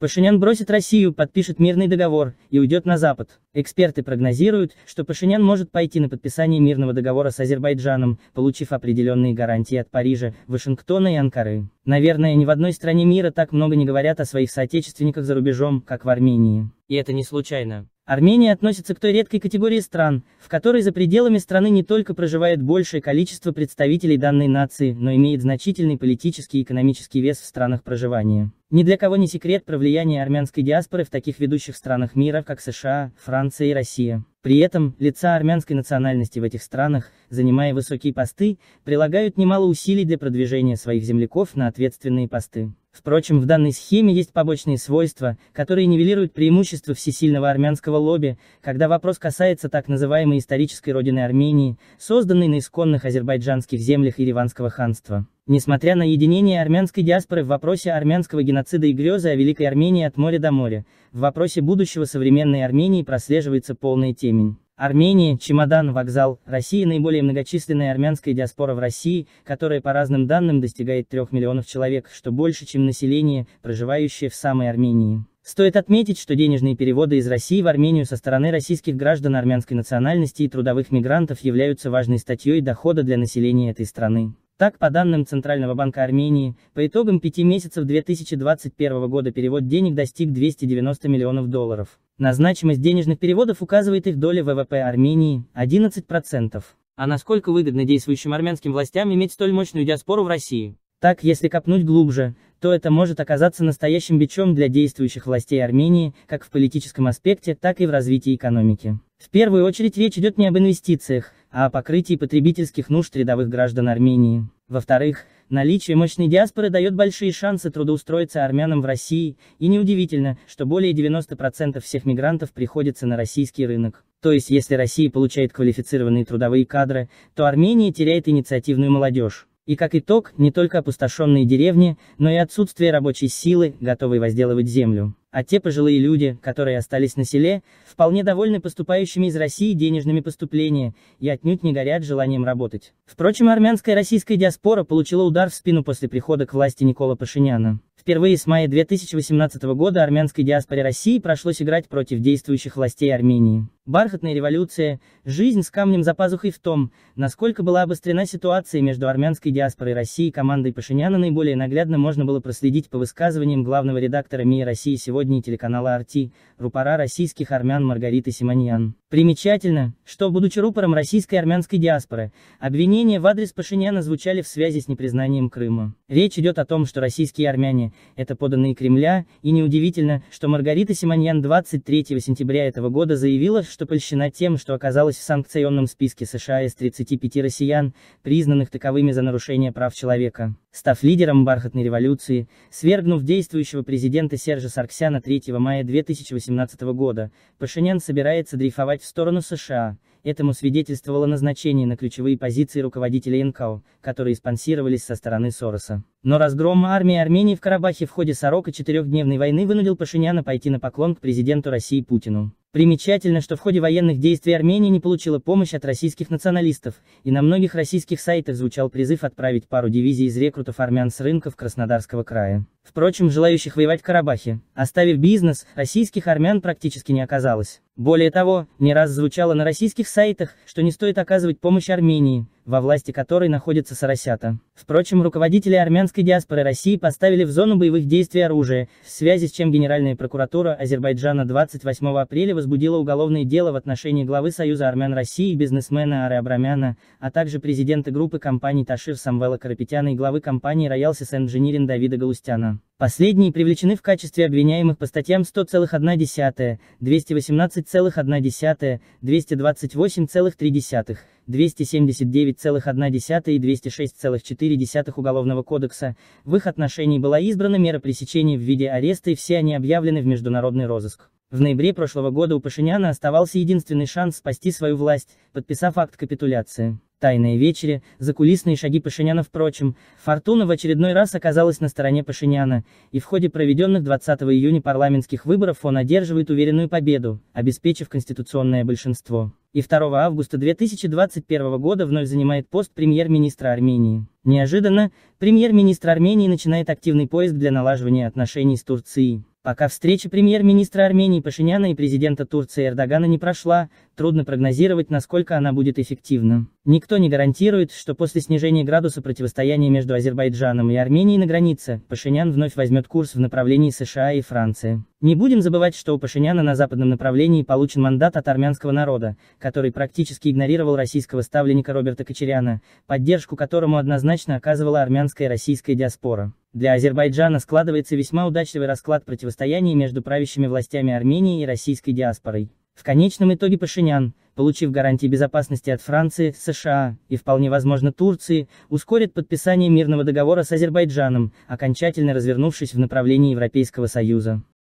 Пашинян бросит Россию, подпишет мирный договор и уйдет на Запад. Эксперты прогнозируют, что Пашинян может пойти на подписание мирного договора с Азербайджаном, получив определенные гарантии от Парижа, Вашингтона и Анкары. Наверное, ни в одной стране мира так много не говорят о своих соотечественниках за рубежом, как в Армении. И это не случайно. Армения относится к той редкой категории стран, в которой за пределами страны не только проживает большее количество представителей данной нации, но имеет значительный политический и экономический вес в странах проживания. Ни для кого не секрет про влияние армянской диаспоры в таких ведущих странах мира, как США, Франция и Россия. При этом, лица армянской национальности в этих странах, занимая высокие посты, прилагают немало усилий для продвижения своих земляков на ответственные посты. Впрочем, в данной схеме есть побочные свойства, которые нивелируют преимущество всесильного армянского лобби, когда вопрос касается так называемой исторической родины Армении, созданной на исконных азербайджанских землях Ереванского ханства. Несмотря на единение армянской диаспоры в вопросе армянского геноцида и грезы о Великой Армении от моря до моря, в вопросе будущего современной Армении прослеживается полная темень. Армения, чемодан, вокзал, Россия – наиболее многочисленная армянская диаспора в России, которая по разным данным достигает 3 миллионов человек, что больше, чем население, проживающее в самой Армении. Стоит отметить, что денежные переводы из России в Армению со стороны российских граждан армянской национальности и трудовых мигрантов являются важной статьей дохода для населения этой страны. Так, по данным Центрального банка Армении, по итогам пяти месяцев 2021 года перевод денег достиг 290 миллионов долларов. На значимость денежных переводов указывает их доля ВВП Армении – 11%. А насколько выгодно действующим армянским властям иметь столь мощную диаспору в России? Так, если копнуть глубже, то это может оказаться настоящим бичом для действующих властей Армении, как в политическом аспекте, так и в развитии экономики. В первую очередь речь идет не об инвестициях, а о покрытии потребительских нужд рядовых граждан Армении. Во-вторых, наличие мощной диаспоры дает большие шансы трудоустроиться армянам в России, и неудивительно, что более 90% всех мигрантов приходится на российский рынок. То есть если Россия получает квалифицированные трудовые кадры, то Армения теряет инициативную молодежь. И как итог, не только опустошенные деревни, но и отсутствие рабочей силы, готовой возделывать землю. А те пожилые люди, которые остались на селе, вполне довольны поступающими из России денежными поступлениями и отнюдь не горят желанием работать. Впрочем, армянская российская диаспора получила удар в спину после прихода к власти Никола Пашиняна. Впервые с мая 2018 года армянской диаспоре России пришлось играть против действующих властей Армении. Бархатная революция, жизнь с камнем за пазухой в том, насколько была обострена ситуация между армянской диаспорой России и командой Пашиняна наиболее наглядно можно было проследить по высказываниям главного редактора МИ России сегодня и телеканала «Арти», рупора российских армян Маргариты Симоньян. Примечательно, что, будучи рупором российской армянской диаспоры, обвинения в адрес Пашиняна звучали в связи с непризнанием Крыма. Речь идет о том, что российские армяне – это поданные Кремля, и неудивительно, что Маргарита Симоньян 23 сентября этого года заявила, что что польщена тем, что оказалась в санкционном списке США из 35 россиян, признанных таковыми за нарушение прав человека. Став лидером бархатной революции, свергнув действующего президента Сержа Сарксяна 3 мая 2018 года, Пашинян собирается дрейфовать в сторону США, этому свидетельствовало назначение на ключевые позиции руководителей НКО, которые спонсировались со стороны Сороса. Но разгром армии Армении в Карабахе в ходе сорока четырехдневной войны вынудил Пашиняна пойти на поклон к президенту России Путину. Примечательно, что в ходе военных действий Армения не получила помощь от российских националистов, и на многих российских сайтах звучал призыв отправить пару дивизий из рекрутов армян с рынков Краснодарского края. Впрочем, желающих воевать в Карабахе, оставив бизнес, российских армян практически не оказалось. Более того, не раз звучало на российских сайтах, что не стоит оказывать помощь Армении, во власти которой находятся соросята. Впрочем, руководители армянской диаспоры России поставили в зону боевых действий оружие, в связи с чем Генеральная прокуратура Азербайджана 28 апреля возбудила уголовное дело в отношении главы Союза армян России и бизнесмена Ары Абрамяна, а также президента группы компаний Ташир Самвела Карапетяна и главы компании Роялсис Engineering Давида Галустяна. Последние привлечены в качестве обвиняемых по статьям 100,1, 218,1, 228,3, 279,1 и 206,4 104 Уголовного кодекса, в их отношении была избрана мера пресечения в виде ареста и все они объявлены в международный розыск. В ноябре прошлого года у Пашиняна оставался единственный шанс спасти свою власть, подписав акт капитуляции. Тайные вечери, закулисные шаги Пашиняна впрочем, Фортуна в очередной раз оказалась на стороне Пашиняна, и в ходе проведенных 20 июня парламентских выборов он одерживает уверенную победу, обеспечив конституционное большинство. И 2 августа 2021 года вновь занимает пост премьер-министра Армении. Неожиданно, премьер-министр Армении начинает активный поиск для налаживания отношений с Турцией. Пока встреча премьер-министра Армении Пашиняна и президента Турции Эрдогана не прошла, трудно прогнозировать, насколько она будет эффективна. Никто не гарантирует, что после снижения градуса противостояния между Азербайджаном и Арменией на границе, Пашинян вновь возьмет курс в направлении США и Франции. Не будем забывать, что у Пашиняна на западном направлении получен мандат от армянского народа, который практически игнорировал российского ставленника Роберта Кочеряна, поддержку которому однозначно оказывала армянская и российская диаспора. Для Азербайджана складывается весьма удачливый расклад противостояния между правящими властями Армении и российской диаспорой. В конечном итоге Пашинян, получив гарантии безопасности от Франции, США и вполне возможно Турции, ускорит подписание мирного договора с Азербайджаном, окончательно развернувшись в направлении Европейского Союза.